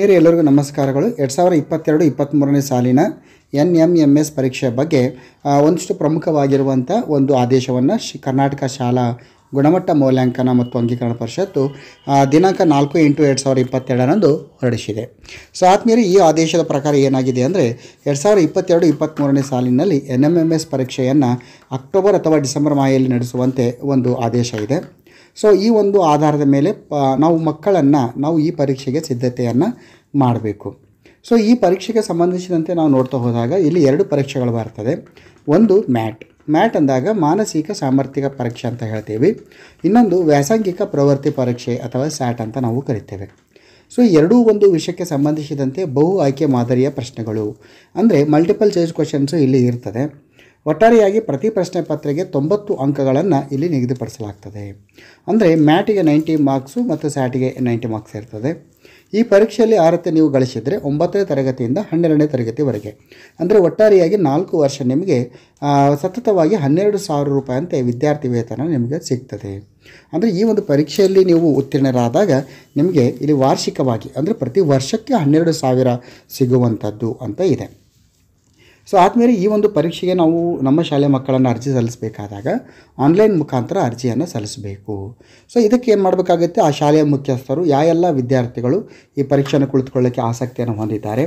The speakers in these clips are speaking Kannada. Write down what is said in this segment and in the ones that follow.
ಬೇರೆ ಎಲ್ಲರಿಗೂ ನಮಸ್ಕಾರಗಳು ಎರಡು ಸಾವಿರದ ಇಪ್ಪತ್ತೆರಡು ಇಪ್ಪತ್ತ್ಮೂರನೇ ಸಾಲಿನ ಎನ್ ಎಮ್ ಎಮ್ ಎಸ್ ಪರೀಕ್ಷೆ ಬಗ್ಗೆ ಒಂದಿಷ್ಟು ಪ್ರಮುಖವಾಗಿರುವಂಥ ಒಂದು ಆದೇಶವನ್ನು ಶಿ ಕರ್ನಾಟಕ ಶಾಲಾ ಗುಣಮಟ್ಟ ಮೌಲ್ಯಾಂಕನ ಮತ್ತು ಅಂಗೀಕರಣ ಪರಿಷತ್ತು ದಿನಾಂಕ ನಾಲ್ಕು ಎಂಟು ಎರಡು ಸಾವಿರದ ಇಪ್ಪತ್ತೆರಡರಂದು ಹೊರಡಿಸಿದೆ ಸೊ ಆದಮೇಲೆ ಈ ಆದೇಶದ ಪ್ರಕಾರ ಏನಾಗಿದೆ ಅಂದರೆ ಎರಡು ಸಾವಿರದ ಇಪ್ಪತ್ತೆರಡು ಇಪ್ಪತ್ತ್ಮೂರನೇ ಸಾಲಿನಲ್ಲಿ ಎನ್ ಎಮ್ ಎಮ್ ಎಸ್ ಪರೀಕ್ಷೆಯನ್ನು ಅಕ್ಟೋಬರ್ ಅಥವಾ ಡಿಸೆಂಬರ್ ಮಾಹೆಯಲ್ಲಿ ನಡೆಸುವಂತೆ ಒಂದು ಆದೇಶ ಇದೆ ಸೊ ಈ ಒಂದು ಆಧಾರದ ಮೇಲೆ ನಾವು ಮಕ್ಕಳನ್ನು ನಾವು ಈ ಪರೀಕ್ಷೆಗೆ ಸಿದ್ಧತೆಯನ್ನು ಮಾಡಬೇಕು ಸೊ ಈ ಪರೀಕ್ಷೆಗೆ ಸಂಬಂಧಿಸಿದಂತೆ ನಾವು ನೋಡ್ತಾ ಹೋದಾಗ ಇಲ್ಲಿ ಎರಡು ಪರೀಕ್ಷೆಗಳು ಬರ್ತದೆ ಒಂದು ಮ್ಯಾಟ್ ಮ್ಯಾಟ್ ಅಂದಾಗ ಮಾನಸಿಕ ಸಾಮರ್ಥ್ಯಕ ಪರೀಕ್ಷೆ ಅಂತ ಹೇಳ್ತೀವಿ ಇನ್ನೊಂದು ವ್ಯಾಸಂಗಿಕ ಪ್ರವೃತ್ತಿ ಪರೀಕ್ಷೆ ಅಥವಾ ಸ್ಯಾಟ್ ಅಂತ ನಾವು ಕರಿತೇವೆ ಸೊ ಎರಡೂ ಒಂದು ವಿಷಯಕ್ಕೆ ಸಂಬಂಧಿಸಿದಂತೆ ಬಹು ಆಯ್ಕೆ ಮಾದರಿಯ ಪ್ರಶ್ನೆಗಳು ಅಂದರೆ ಮಲ್ಟಿಪಲ್ ಚಾಯ್ಸ್ ಕ್ವಶನ್ಸು ಇಲ್ಲಿ ಇರ್ತದೆ ಒಟ್ಟಾರೆಯಾಗಿ ಪ್ರತಿ ಪ್ರಶ್ನೆ ಪತ್ರಿಕೆ ತೊಂಬತ್ತು ಅಂಕಗಳನ್ನು ಇಲ್ಲಿ ನಿಗದಿಪಡಿಸಲಾಗ್ತದೆ ಅಂದರೆ ಮ್ಯಾಟಿಗೆ ನೈಂಟಿ ಮಾರ್ಕ್ಸು ಮತ್ತು ಸ್ಯಾಟಿಗೆ ನೈಂಟಿ ಮಾರ್ಕ್ಸ್ ಇರ್ತದೆ ಈ ಪರೀಕ್ಷೆಯಲ್ಲಿ ಆರತೆ ನೀವು ಗಳಿಸಿದರೆ ಒಂಬತ್ತನೇ ತರಗತಿಯಿಂದ ಹನ್ನೆರಡನೇ ತರಗತಿವರೆಗೆ ಅಂದರೆ ಒಟ್ಟಾರೆಯಾಗಿ ನಾಲ್ಕು ವರ್ಷ ನಿಮಗೆ ಸತತವಾಗಿ ಹನ್ನೆರಡು ಸಾವಿರ ರೂಪಾಯಿ ವಿದ್ಯಾರ್ಥಿ ವೇತನ ನಿಮಗೆ ಸಿಗ್ತದೆ ಅಂದರೆ ಈ ಒಂದು ಪರೀಕ್ಷೆಯಲ್ಲಿ ನೀವು ಉತ್ತೀರ್ಣರಾದಾಗ ನಿಮಗೆ ಇಲ್ಲಿ ವಾರ್ಷಿಕವಾಗಿ ಅಂದರೆ ಪ್ರತಿ ವರ್ಷಕ್ಕೆ ಹನ್ನೆರಡು ಸಾವಿರ ಸಿಗುವಂಥದ್ದು ಅಂತ ಇದೆ ಸೊ ಆದಮೇಲೆ ಈ ಒಂದು ಪರೀಕ್ಷೆಗೆ ನಾವು ನಮ್ಮ ಶಾಲೆ ಮಕ್ಕಳನ್ನು ಅರ್ಜಿ ಸಲ್ಲಿಸಬೇಕಾದಾಗ ಆನ್ಲೈನ್ ಮುಖಾಂತರ ಅರ್ಜಿಯನ್ನು ಸಲ್ಲಿಸಬೇಕು ಸೊ ಇದಕ್ಕೆ ಏನು ಮಾಡಬೇಕಾಗುತ್ತೆ ಆ ಶಾಲೆಯ ಮುಖ್ಯಸ್ಥರು ಯಾವ ಎಲ್ಲ ವಿದ್ಯಾರ್ಥಿಗಳು ಈ ಪರೀಕ್ಷೆಯನ್ನು ಕುಳಿತುಕೊಳ್ಳೋಕ್ಕೆ ಆಸಕ್ತಿಯನ್ನು ಹೊಂದಿದ್ದಾರೆ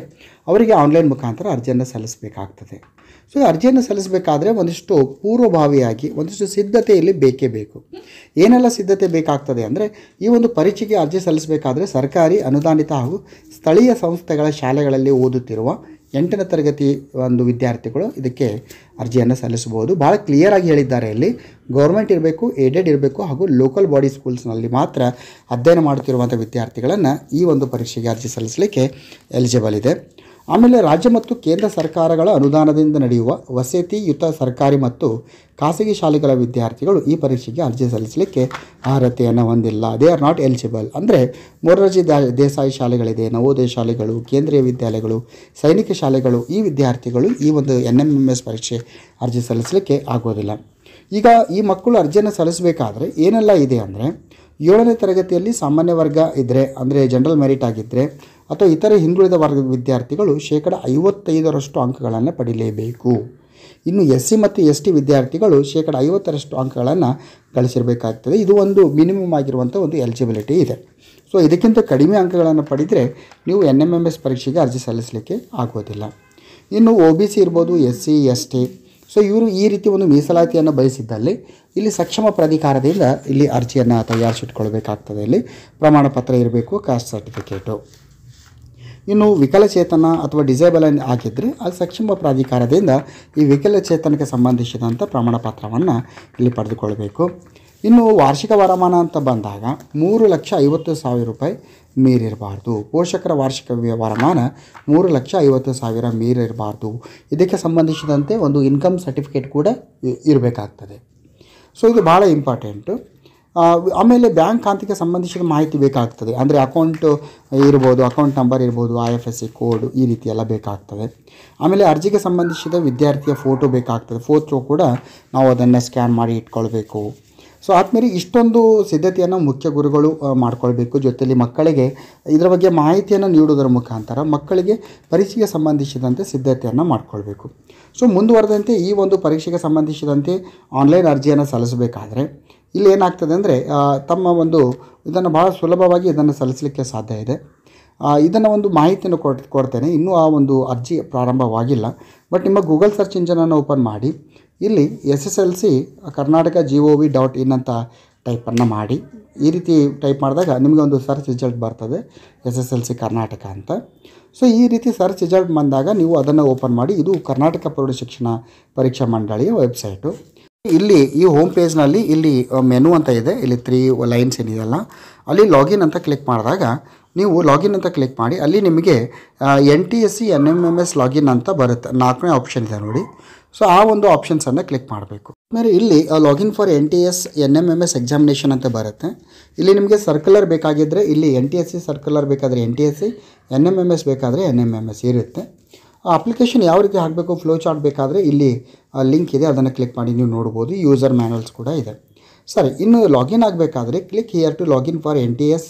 ಅವರಿಗೆ ಆನ್ಲೈನ್ ಮುಖಾಂತರ ಅರ್ಜಿಯನ್ನು ಸಲ್ಲಿಸಬೇಕಾಗ್ತದೆ ಸೊ ಅರ್ಜಿಯನ್ನು ಸಲ್ಲಿಸಬೇಕಾದ್ರೆ ಒಂದಿಷ್ಟು ಪೂರ್ವಭಾವಿಯಾಗಿ ಒಂದಿಷ್ಟು ಸಿದ್ಧತೆಯಲ್ಲಿ ಬೇಕೇ ಬೇಕು ಏನೆಲ್ಲ ಸಿದ್ಧತೆ ಬೇಕಾಗ್ತದೆ ಅಂದರೆ ಈ ಒಂದು ಪರೀಕ್ಷೆಗೆ ಅರ್ಜಿ ಸಲ್ಲಿಸಬೇಕಾದ್ರೆ ಸರ್ಕಾರಿ ಅನುದಾನಿತ ಹಾಗೂ ಸ್ಥಳೀಯ ಸಂಸ್ಥೆಗಳ ಶಾಲೆಗಳಲ್ಲಿ ಓದುತ್ತಿರುವ ಎಂಟನೇ ತರಗತಿ ಒಂದು ವಿದ್ಯಾರ್ಥಿಗಳು ಇದಕ್ಕೆ ಅರ್ಜಿಯನ್ನು ಸಲ್ಲಿಸಬಹುದು ಭಾಳ ಕ್ಲಿಯರಾಗಿ ಹೇಳಿದ್ದಾರೆ ಇಲ್ಲಿ ಗೌರ್ಮೆಂಟ್ ಇರಬೇಕು ಏಡೆಡ್ ಇರಬೇಕು ಹಾಗೂ ಲೋಕಲ್ ಬಾಡಿ ಸ್ಕೂಲ್ಸ್ನಲ್ಲಿ ಮಾತ್ರ ಅಧ್ಯಯನ ಮಾಡುತ್ತಿರುವಂಥ ವಿದ್ಯಾರ್ಥಿಗಳನ್ನು ಈ ಒಂದು ಪರೀಕ್ಷೆಗೆ ಅರ್ಜಿ ಸಲ್ಲಿಸಲಿಕ್ಕೆ ಎಲಿಜಿಬಲ್ ಇದೆ ಆಮೇಲೆ ರಾಜ್ಯ ಮತ್ತು ಕೇಂದ್ರ ಸರ್ಕಾರಗಳ ಅನುದಾನದಿಂದ ನಡೆಯುವ ವಸತಿಯುತ ಸರ್ಕಾರಿ ಮತ್ತು ಖಾಸಗಿ ಶಾಲೆಗಳ ವಿದ್ಯಾರ್ಥಿಗಳು ಈ ಪರೀಕ್ಷೆಗೆ ಅರ್ಜಿ ಸಲ್ಲಿಸಲಿಕ್ಕೆ ಅರ್ಹತೆಯನ್ನು ಹೊಂದಿಲ್ಲ ದೇ ಆರ್ ನಾಟ್ ಎಲಿಜಿಬಲ್ ಅಂದರೆ ಮೊರಾರ್ಜಿ ದೇಸಾಯಿ ಶಾಲೆಗಳಿದೆ ನವೋದಯ ಶಾಲೆಗಳು ಕೇಂದ್ರೀಯ ವಿದ್ಯಾಲಯಗಳು ಸೈನಿಕ ಶಾಲೆಗಳು ಈ ವಿದ್ಯಾರ್ಥಿಗಳು ಈ ಒಂದು ಎನ್ ಎಮ್ ಎಮ್ ಎಸ್ ಪರೀಕ್ಷೆ ಅರ್ಜಿ ಸಲ್ಲಿಸಲಿಕ್ಕೆ ಆಗೋದಿಲ್ಲ ಈಗ ಈ ಮಕ್ಕಳು ಅರ್ಜಿಯನ್ನು ಸಲ್ಲಿಸಬೇಕಾದ್ರೆ ಏನೆಲ್ಲ ಇದೆ ಅಂದರೆ ಏಳನೇ ತರಗತಿಯಲ್ಲಿ ಸಾಮಾನ್ಯ ವರ್ಗ ಇದ್ದರೆ ಅಂದರೆ ಜನರಲ್ ಮೆರಿಟ್ ಆಗಿದ್ದರೆ ಅಥವಾ ಇತರೆ ಹಿಂದುಳಿದ ವರ್ಗದ ವಿದ್ಯಾರ್ಥಿಗಳು ಶೇಕಡ ಐವತ್ತೈದರಷ್ಟು ಅಂಕಗಳನ್ನು ಪಡೀಲೇಬೇಕು ಇನ್ನು ಎಸ್ ಸಿ ಮತ್ತು ಎಸ್ ಟಿ ವಿದ್ಯಾರ್ಥಿಗಳು ಶೇಕಡ ಐವತ್ತರಷ್ಟು ಅಂಕಗಳನ್ನು ಗಳಿಸಿರಬೇಕಾಗ್ತದೆ ಇದು ಒಂದು ಮಿನಿಮಮ್ ಆಗಿರುವಂಥ ಒಂದು ಎಲಿಜಿಬಿಲಿಟಿ ಇದೆ ಸೊ ಇದಕ್ಕಿಂತ ಕಡಿಮೆ ಅಂಕಗಳನ್ನು ಪಡೆದರೆ ನೀವು ಎನ್ ಎಮ್ ಎಮ್ ಎಸ್ ಪರೀಕ್ಷೆಗೆ ಅರ್ಜಿ ಸಲ್ಲಿಸಲಿಕ್ಕೆ ಆಗೋದಿಲ್ಲ ಇನ್ನು ಒ ಬಿ ಸಿ ಇರ್ಬೋದು S C S T so ಇವರು ಈ ರೀತಿ ಒಂದು ಮೀಸಲಾತಿಯನ್ನು ಬಯಸಿದ್ದಲ್ಲಿ ಇಲ್ಲಿ ಸಕ್ಷಮ ಪ್ರಾಧಿಕಾರದಿಂದ ಇಲ್ಲಿ ಅರ್ಜಿಯನ್ನು ತಯಾರಿಸಿಟ್ಕೊಳ್ಬೇಕಾಗ್ತದೆ ಇಲ್ಲಿ ಪ್ರಮಾಣ ಪತ್ರ ಇರಬೇಕು ಕಾಸ್ಟ್ ಸರ್ಟಿಫಿಕೇಟು ಇನ್ನು ವಿಕಲಚೇತನ ಅಥವಾ ಡಿಸೇಬಲ್ ಆಗಿದ್ದರೆ ಹಾಕಿದರೆ ಆ ಸಕ್ಷಮ ಪ್ರಾಧಿಕಾರದಿಂದ ಈ ವಿಕಲಚೇತನಕ್ಕೆ ಸಂಬಂಧಿಸಿದಂಥ ಪ್ರಮಾಣ ಪತ್ರವನ್ನು ಇಲ್ಲಿ ಪಡೆದುಕೊಳ್ಬೇಕು ಇನ್ನು ವಾರ್ಷಿಕ ವರಮಾನ ಅಂತ ಬಂದಾಗ ಮೂರು ಲಕ್ಷ ಐವತ್ತು ಸಾವಿರ ರೂಪಾಯಿ ಮೀರಿರಬಾರ್ದು ಪೋಷಕರ ವಾರ್ಷಿಕ ವರಮಾನ ಮೂರು ಲಕ್ಷ ಐವತ್ತು ಸಾವಿರ ಮೀರಿರಬಾರ್ದು ಇದಕ್ಕೆ ಸಂಬಂಧಿಸಿದಂತೆ ಒಂದು ಇನ್ಕಮ್ ಸರ್ಟಿಫಿಕೇಟ್ ಕೂಡ ಇರಬೇಕಾಗ್ತದೆ ಸೊ ಇದು ಭಾಳ ಇಂಪಾರ್ಟೆಂಟು ಆಮೇಲೆ ಬ್ಯಾಂಕ್ ಖಾತೆಗೆ ಸಂಬಂಧಿಸಿದ ಮಾಹಿತಿ ಬೇಕಾಗ್ತದೆ ಅಂದರೆ ಅಕೌಂಟ್ ಇರ್ಬೋದು ಅಕೌಂಟ್ ನಂಬರ್ ಇರ್ಬೋದು I F S C code ಈ ರೀತಿ ಎಲ್ಲ ಬೇಕಾಗ್ತದೆ ಆಮೇಲೆ ಅರ್ಜಿಗೆ ಸಂಬಂಧಿಸಿದ ವಿದ್ಯಾರ್ಥಿಯ ಫೋಟೋ ಬೇಕಾಗ್ತದೆ ಫೋಟೋ ಕೂಡ ನಾವು ಅದನ್ನು ಸ್ಕ್ಯಾನ್ ಮಾಡಿ ಇಟ್ಕೊಳ್ಬೇಕು ಸೊ ಆದಮೇಲೆ ಇಷ್ಟೊಂದು ಸಿದ್ಧತೆಯನ್ನು ಮುಖ್ಯ ಗುರುಗಳು ಮಾಡ್ಕೊಳ್ಬೇಕು ಜೊತೆಯಲ್ಲಿ ಮಕ್ಕಳಿಗೆ ಇದರ ಬಗ್ಗೆ ಮಾಹಿತಿಯನ್ನು ನೀಡುವುದರ ಮುಖಾಂತರ ಮಕ್ಕಳಿಗೆ ಪರೀಕ್ಷೆಗೆ ಸಂಬಂಧಿಸಿದಂತೆ ಸಿದ್ಧತೆಯನ್ನು ಮಾಡಿಕೊಳ್ಬೇಕು ಸೊ ಮುಂದುವರೆದಂತೆ ಈ ಒಂದು ಪರೀಕ್ಷೆಗೆ ಸಂಬಂಧಿಸಿದಂತೆ ಆನ್ಲೈನ್ ಅರ್ಜಿಯನ್ನು ಸಲ್ಲಿಸಬೇಕಾದ್ರೆ ಇಲ್ಲಿ ಏನಾಗ್ತದೆ ಅಂದರೆ ತಮ್ಮ ಒಂದು ಇದನ್ನು ಬಹಳ ಸುಲಭವಾಗಿ ಇದನ್ನು ಸಲ್ಲಿಸಲಿಕ್ಕೆ ಸಾಧ್ಯ ಇದೆ ಇದನ್ನು ಒಂದು ಮಾಹಿತಿಯನ್ನು ಕೊಡ್ ಕೊಡ್ತೇನೆ ಇನ್ನೂ ಆ ಒಂದು ಅರ್ಜಿ ಪ್ರಾರಂಭವಾಗಿಲ್ಲ ಬಟ್ ನಿಮ್ಮ ಗೂಗಲ್ ಸರ್ಚ್ ಇಂಜನನ್ನು ಓಪನ್ ಮಾಡಿ ಇಲ್ಲಿ S S L C Karnataka G O V dot in ಅಂತ ಟೈಪನ್ನು ಮಾಡಿ ಈ ರೀತಿ ಟೈಪ್ ಮಾಡಿದಾಗ ನಿಮಗೆ ಒಂದು ಸರ್ಚ್ ರಿಸಲ್ಟ್ ಬರ್ತದೆ S S L C Karnataka ಅಂತ ಸೊ ಈ ರೀತಿ ಸರ್ಚ್ ರಿಸಲ್ಟ್ ಬಂದಾಗ ನೀವು ಅದನ್ನು ಓಪನ್ ಮಾಡಿ ಇದು ಕರ್ನಾಟಕ ಪ್ರೌಢಶಿಕ್ಷಣ ಪರೀಕ್ಷಾ ಮಂಡಳಿಯ ವೆಬ್ಸೈಟು ಇಲ್ಲಿ ಈ ಹೋಮ್ ಪೇಜ್ನಲ್ಲಿ ಇಲ್ಲಿ ಮೆನು ಅಂತ ಇದೆ ಇಲ್ಲಿ ತ್ರೀ ಲೈನ್ಸ್ ಏನಿದೆಯಲ್ಲ ಅಲ್ಲಿ ಲಾಗಿನ್ ಅಂತ ಕ್ಲಿಕ್ ಮಾಡಿದಾಗ ನೀವು ಲಾಗಿನ್ ಅಂತ ಕ್ಲಿಕ್ ಮಾಡಿ ಅಲ್ಲಿ ನಿಮಗೆ N T S C N M M S login ಅಂತ ಬರುತ್ತೆ ನಾಲ್ಕನೇ ಆಪ್ಷನ್ ಇದೆ ನೋಡಿ ಸೊ ಆ ಒಂದು ಆಪ್ಷನ್ಸನ್ನು ಕ್ಲಿಕ್ ಮಾಡಬೇಕು ಆಮೇಲೆ ಇಲ್ಲಿ login for N T S N M M S examination ಅಂತ ಬರುತ್ತೆ ಇಲ್ಲಿ ನಿಮಗೆ ಸರ್ಕ್ಯುಲರ್ ಬೇಕಾಗಿದ್ದರೆ ಇಲ್ಲಿ N T S C circular ಬೇಕಾದರೆ N T S C N M M S ಬೇಕಾದರೆ ಎನ್ ಎಮ್ ಎಮ್ ಎಸ್ ಇರುತ್ತೆ ಆ ಅಪ್ಲಿಕೇಶನ್ ಯಾವ ರೀತಿ ಹಾಕಬೇಕು ಫ್ಲೋ ಚಾರ್ಟ್ ಬೇಕಾದರೆ ಇಲ್ಲಿ ಲಿಂಕ್ ಇದೆ ಅದನ್ನು ಕ್ಲಿಕ್ ಮಾಡಿ ನೀವು ನೋಡ್ಬೋದು ಯೂಸರ್ ಮ್ಯಾನ್ಯಲ್ಸ್ ಕೂಡ ಇದೆ ಸರಿ ಇನ್ನು ಲಾಗಿನ್ ಆಗಬೇಕಾದ್ರೆ click here to login for N T S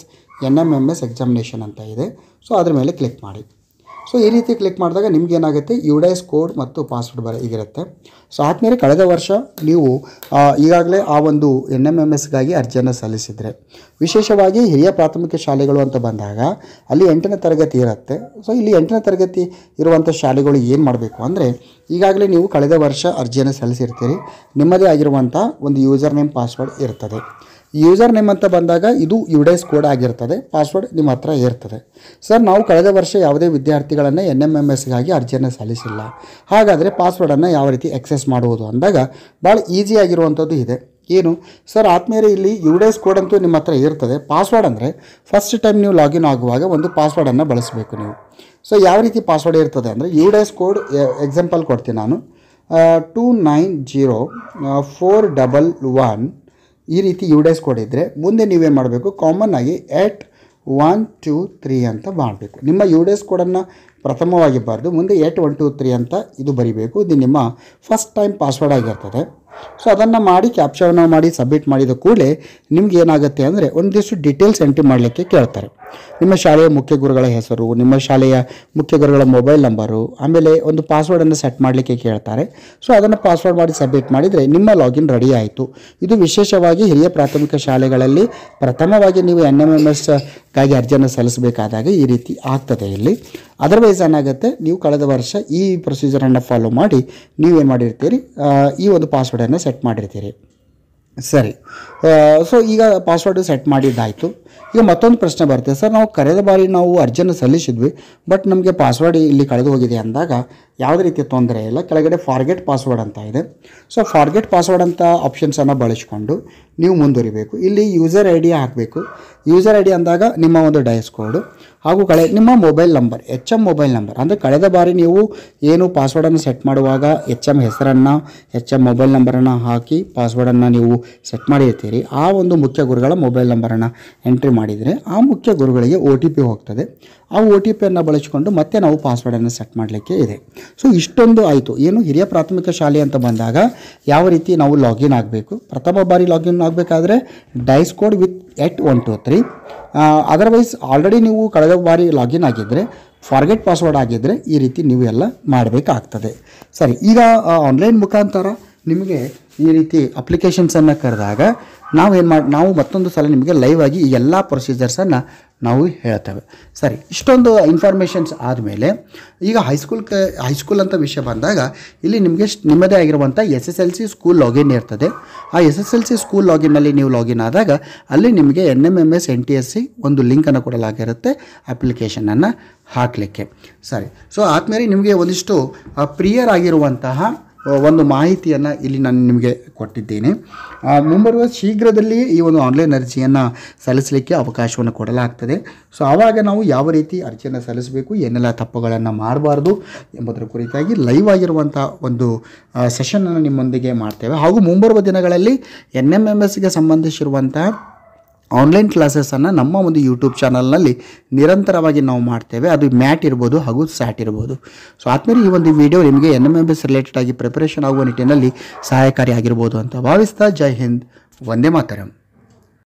N M M S examination ಅಂತ ಇದೆ ಸೊ ಅದ್ರ ಮೇಲೆ ಕ್ಲಿಕ್ ಮಾಡಿ ಸೊ ಈ ರೀತಿ ಕ್ಲಿಕ್ ಮಾಡಿದಾಗ ನಿಮ್ಗೆ ಏನಾಗುತ್ತೆ ಎಸ್ ಕೋಡ್ ಮತ್ತು ಪಾಸ್ವರ್ಡ್ ಬರ ಈಗಿರುತ್ತೆ ಸೊ ಆದ್ಮೇಲೆ ಕಳೆದ ವರ್ಷ ನೀವು ಈಗಾಗಲೇ ಆ ಒಂದು ಎನ್ ಎಮ್ ಎಮ್ ಎಸ್ಗಾಗಿ ಅರ್ಜಿಯನ್ನು ಸಲ್ಲಿಸಿದರೆ ವಿಶೇಷವಾಗಿ ಹಿರಿಯ ಪ್ರಾಥಮಿಕ ಶಾಲೆಗಳು ಅಂತ ಬಂದಾಗ ಅಲ್ಲಿ ಎಂಟನೇ ತರಗತಿ ಇರುತ್ತೆ ಸೊ ಇಲ್ಲಿ ಎಂಟನೇ ತರಗತಿ ಇರುವಂಥ ಶಾಲೆಗಳು ಏನು ಮಾಡಬೇಕು ಅಂದರೆ ಈಗಾಗಲೇ ನೀವು ಕಳೆದ ವರ್ಷ ಅರ್ಜಿಯನ್ನು ಸಲ್ಲಿಸಿರ್ತೀರಿ ನಿಮ್ಮದೇ ಆಗಿರುವಂಥ ಒಂದು ಯೂಸರ್ ನೇಮ್ ಪಾಸ್ವರ್ಡ್ ಇರ್ತದೆ ಯೂಸರ್ ನೇಮ್ ಅಂತ ಬಂದಾಗ ಇದು ಯು ಡೇಸ್ ಕೋಡ್ ಆಗಿರ್ತದೆ ಪಾಸ್ವರ್ಡ್ ನಿಮ್ಮ ಹತ್ರ ಇರ್ತದೆ ಸರ್ ನಾವು ಕಳೆದ ವರ್ಷ ಯಾವುದೇ ವಿದ್ಯಾರ್ಥಿಗಳನ್ನು ಎನ್ ಎಮ್ ಎಮ್ ಎಸ್ಗಾಗಿ ಅರ್ಜಿಯನ್ನು ಸಲ್ಲಿಸಿಲ್ಲ ಹಾಗಾದರೆ ಪಾಸ್ವರ್ಡನ್ನು ಯಾವ ರೀತಿ ಎಕ್ಸೆಸ್ ಮಾಡುವುದು ಅಂದಾಗ ಭಾಳ ಈಸಿಯಾಗಿರುವಂಥದ್ದು ಇದೆ ಏನು ಸರ್ ಆದಮೇಲೆ ಇಲ್ಲಿ ಡೇಸ್ ಕೋಡ್ ಅಂತೂ ನಿಮ್ಮ ಹತ್ರ ಇರ್ತದೆ ಪಾಸ್ವರ್ಡ್ ಅಂದರೆ ಫಸ್ಟ್ ಟೈಮ್ ನೀವು ಲಾಗಿನ್ ಆಗುವಾಗ ಒಂದು ಪಾಸ್ವರ್ಡನ್ನು ಬಳಸಬೇಕು ನೀವು ಸೊ ಯಾವ ರೀತಿ ಪಾಸ್ವರ್ಡ್ ಇರ್ತದೆ ಅಂದರೆ ಯು ಡೇಸ್ ಕೋಡ್ ಎಕ್ಸಾಂಪಲ್ ಕೊಡ್ತೀನಿ ನಾನು two nine zero four double one ಈ ರೀತಿ ಯು ಡೇಸ್ ಕೋಡ್ ಇದ್ದರೆ ಮುಂದೆ ನೀವೇನು ಮಾಡಬೇಕು ಕಾಮನ್ ಆಗಿ ಎಟ್ ಒನ್ ಟೂ ತ್ರೀ ಅಂತ ಮಾಡಬೇಕು ನಿಮ್ಮ ಯು ಡೇಸ್ ಕೋಡನ್ನು ಪ್ರಥಮವಾಗಿ ಬರೆದು ಮುಂದೆ ಏಟ್ ಒನ್ ಟು ತ್ರೀ ಅಂತ ಇದು ಬರಿಬೇಕು ಇದು ನಿಮ್ಮ ಫಸ್ಟ್ ಟೈಮ್ ಪಾಸ್ವರ್ಡ್ ಆಗಿರ್ತದೆ ಸೊ ಅದನ್ನು ಮಾಡಿ ಕ್ಯಾಪ್ಚರ್ನ ಮಾಡಿ ಸಬ್ಮಿಟ್ ಮಾಡಿದ ಕೂಡಲೇ ನಿಮ್ಗೆ ಏನಾಗುತ್ತೆ ಅಂದರೆ ಒಂದಿಷ್ಟು ಡೀಟೇಲ್ಸ್ ಎಂಟ್ರಿ ಮಾಡಲಿಕ್ಕೆ ಕೇಳ್ತಾರೆ ನಿಮ್ಮ ಶಾಲೆಯ ಮುಖ್ಯ ಗುರುಗಳ ಹೆಸರು ನಿಮ್ಮ ಶಾಲೆಯ ಮುಖ್ಯ ಗುರುಗಳ ಮೊಬೈಲ್ ನಂಬರು ಆಮೇಲೆ ಒಂದು ಪಾಸ್ವರ್ಡನ್ನು ಸೆಟ್ ಮಾಡಲಿಕ್ಕೆ ಕೇಳ್ತಾರೆ ಸೊ ಅದನ್ನು ಪಾಸ್ವರ್ಡ್ ಮಾಡಿ ಸಬ್ಮಿಟ್ ಮಾಡಿದರೆ ನಿಮ್ಮ ಲಾಗಿನ್ ರೆಡಿ ಆಯಿತು ಇದು ವಿಶೇಷವಾಗಿ ಹಿರಿಯ ಪ್ರಾಥಮಿಕ ಶಾಲೆಗಳಲ್ಲಿ ಪ್ರಥಮವಾಗಿ ನೀವು ಎನ್ ಎಮ್ ಎಮ್ ಎಸ್ಗಾಗಿ ಅರ್ಜಿಯನ್ನು ಸಲ್ಲಿಸಬೇಕಾದಾಗ ಈ ರೀತಿ ಆಗ್ತದೆ ಇಲ್ಲಿ ಅದರ್ವೈಸ್ ಏನಾಗುತ್ತೆ ನೀವು ಕಳೆದ ವರ್ಷ ಈ ಪ್ರೊಸೀಜರನ್ನು ಫಾಲೋ ಮಾಡಿ ನೀವೇನು ಮಾಡಿರ್ತೀರಿ ಈ ಒಂದು ಪಾಸ್ವರ್ಡನ್ನು ಸೆಟ್ ಮಾಡಿರ್ತೀರಿ ಸರಿ ಸೊ ಈಗ ಪಾಸ್ವರ್ಡು ಸೆಟ್ ಮಾಡಿದ್ದಾಯಿತು ಈಗ ಮತ್ತೊಂದು ಪ್ರಶ್ನೆ ಬರುತ್ತೆ ಸರ್ ನಾವು ಕರೆದ ಬಾರಿ ನಾವು ಅರ್ಜಿಯನ್ನು ಸಲ್ಲಿಸಿದ್ವಿ ಬಟ್ ನಮಗೆ ಪಾಸ್ವರ್ಡ್ ಇಲ್ಲಿ ಕಳೆದು ಹೋಗಿದೆ ಅಂದಾಗ ಯಾವುದೇ ರೀತಿಯ ತೊಂದರೆ ಇಲ್ಲ ಕೆಳಗಡೆ ಫಾರ್ಗೆಟ್ ಪಾಸ್ವರ್ಡ್ ಅಂತ ಇದೆ ಸೊ ಫಾರ್ಗೆಟ್ ಪಾಸ್ವರ್ಡ್ ಅಂತ ಆಪ್ಷನ್ಸನ್ನು ಬಳಸಿಕೊಂಡು ನೀವು ಮುಂದುವರಿಬೇಕು ಇಲ್ಲಿ ಯೂಸರ್ ಐ ಡಿ ಹಾಕಬೇಕು ಯೂಸರ್ ಐ ಡಿ ಅಂದಾಗ ನಿಮ್ಮ ಒಂದು ಡಯಸ್ ಕೋಡು ಹಾಗೂ ಕಳೆ ನಿಮ್ಮ mobile number H M mobile number ಅಂದರೆ ಕಳೆದ ಬಾರಿ ನೀವು ಏನು ಪಾಸ್ವರ್ಡನ್ನು ಸೆಟ್ ಮಾಡುವಾಗ ಎಚ್ ಎಮ್ ಹೆಸರನ್ನು ಎಚ್ ಎಮ್ ಮೊಬೈಲ್ ನಂಬರನ್ನು ಹಾಕಿ ಪಾಸ್ವರ್ಡನ್ನು ನೀವು ಸೆಟ್ ಮಾಡಿರ್ತೀರಿ ಆ ಒಂದು ಮುಖ್ಯ ಗುರುಗಳ ಮೊಬೈಲ್ ನಂಬರನ್ನು ಎಂಟ್ರಿ ಮಾಡಿದರೆ ಆ ಮುಖ್ಯ ಗುರುಗಳಿಗೆ ಒ ಟಿ ಪಿ ಹೋಗ್ತದೆ ಆ ಒ ಟಿ ಪಿಯನ್ನು ಬಳಸಿಕೊಂಡು ಮತ್ತೆ ನಾವು ಪಾಸ್ವರ್ಡನ್ನು ಸೆಟ್ ಮಾಡಲಿಕ್ಕೆ ಇದೆ ಸೊ ಇಷ್ಟೊಂದು ಆಯಿತು ಏನು ಹಿರಿಯ ಪ್ರಾಥಮಿಕ ಶಾಲೆ ಅಂತ ಬಂದಾಗ ಯಾವ ರೀತಿ ನಾವು ಲಾಗಿನ್ ಆಗಬೇಕು ಪ್ರಥಮ ಬಾರಿ ಲಾಗಿನ್ ಆಗಬೇಕಾದ್ರೆ DISE code with at one two three otherwise already ನೀವು ಕಳೆದ ಬಾರಿ ಲಾಗಿನ್ ಆಗಿದ್ದರೆ ಫಾರ್ಗೆಟ್ ಪಾಸ್ವರ್ಡ್ ಆಗಿದ್ದರೆ ಈ ರೀತಿ ನೀವು ಎಲ್ಲ ಮಾಡಬೇಕಾಗ್ತದೆ ಸರಿ ಈಗ ಆನ್ಲೈನ್ ಮುಖಾಂತರ ನಿಮಗೆ ಈ ರೀತಿ ಅಪ್ಲಿಕೇಶನ್ಸನ್ನು ಕರೆದಾಗ ಏನು ಮಾಡಿ ನಾವು ಮತ್ತೊಂದು ಸಲ ನಿಮಗೆ ಲೈವ್ ಆಗಿ ಈ ಎಲ್ಲ ಪ್ರೊಸೀಜರ್ಸನ್ನು ನಾವು ಹೇಳ್ತೇವೆ ಸರಿ ಇಷ್ಟೊಂದು ಇನ್ಫಾರ್ಮೇಷನ್ಸ್ ಆದಮೇಲೆ ಈಗ ಹೈಸ್ಕೂಲ್ ಕ ಹೈಸ್ಕೂಲ್ ಅಂತ ವಿಷಯ ಬಂದಾಗ ಇಲ್ಲಿ ನಿಮಗೆ ನಿಮ್ಮದೇ ಆಗಿರುವಂಥ S S L C school login ಇರ್ತದೆ ಆ S S L C school ಲಾಗಿನ್ನಲ್ಲಿ ನೀವು ಲಾಗಿನ್ ಆದಾಗ ಅಲ್ಲಿ ನಿಮಗೆ N M M S N T S C ಒಂದು ಲಿಂಕನ್ನು ಕೊಡಲಾಗಿರುತ್ತೆ ಅಪ್ಲಿಕೇಶನನ್ನು ಹಾಕಲಿಕ್ಕೆ ಸರಿ ಸೊ ಆದಮೇಲೆ ನಿಮಗೆ ಒಂದಿಷ್ಟು ಪ್ರಿಯರ್ ಆಗಿರುವಂತಹ ಒಂದು ಮಾಹಿತಿಯನ್ನು ಇಲ್ಲಿ ನಾನು ನಿಮಗೆ ಕೊಟ್ಟಿದ್ದೇನೆ ಮುಂಬರುವ ಶೀಘ್ರದಲ್ಲಿಯೇ ಈ ಒಂದು ಆನ್ಲೈನ್ ಅರ್ಜಿಯನ್ನು ಸಲ್ಲಿಸಲಿಕ್ಕೆ ಅವಕಾಶವನ್ನು ಕೊಡಲಾಗ್ತದೆ ಸೊ ಆವಾಗ ನಾವು ಯಾವ ರೀತಿ ಅರ್ಜಿಯನ್ನು ಸಲ್ಲಿಸಬೇಕು ಏನೆಲ್ಲ ತಪ್ಪುಗಳನ್ನು ಮಾಡಬಾರ್ದು ಎಂಬುದರ ಕುರಿತಾಗಿ ಲೈವ್ ಆಗಿರುವಂಥ ಒಂದು ಸೆಷನನ್ನು ನಿಮ್ಮೊಂದಿಗೆ ಮಾಡ್ತೇವೆ ಹಾಗೂ ಮುಂಬರುವ ದಿನಗಳಲ್ಲಿ ಎನ್ ಎಮ್ ಎಮ್ ಎಸ್ಗೆ ಸಂಬಂಧಿಸಿರುವಂಥ ಆನ್ಲೈನ್ ಕ್ಲಾಸಸನ್ನು ನಮ್ಮ ಒಂದು ಯೂಟ್ಯೂಬ್ ಚಾನಲ್ನಲ್ಲಿ ನಿರಂತರವಾಗಿ ನಾವು ಮಾಡ್ತೇವೆ ಅದು ಮ್ಯಾಟ್ ಇರ್ಬೋದು ಹಾಗೂ ಸ್ಯಾಟ್ ಇರ್ಬೋದು ಸೊ ಆದಮೇಲೆ ಈ ಒಂದು ವಿಡಿಯೋ ನಿಮಗೆ N M M S related ಆಗಿ ಪ್ರಿಪರೇಷನ್ ಆಗುವ ನಿಟ್ಟಿನಲ್ಲಿ ಸಹಾಯಕಾರಿಯಾಗಿರ್ಬೋದು ಅಂತ ಭಾವಿಸ್ತಾ ಜೈ ಹಿಂದ್ ವಂದೇ ಮಾತರಂ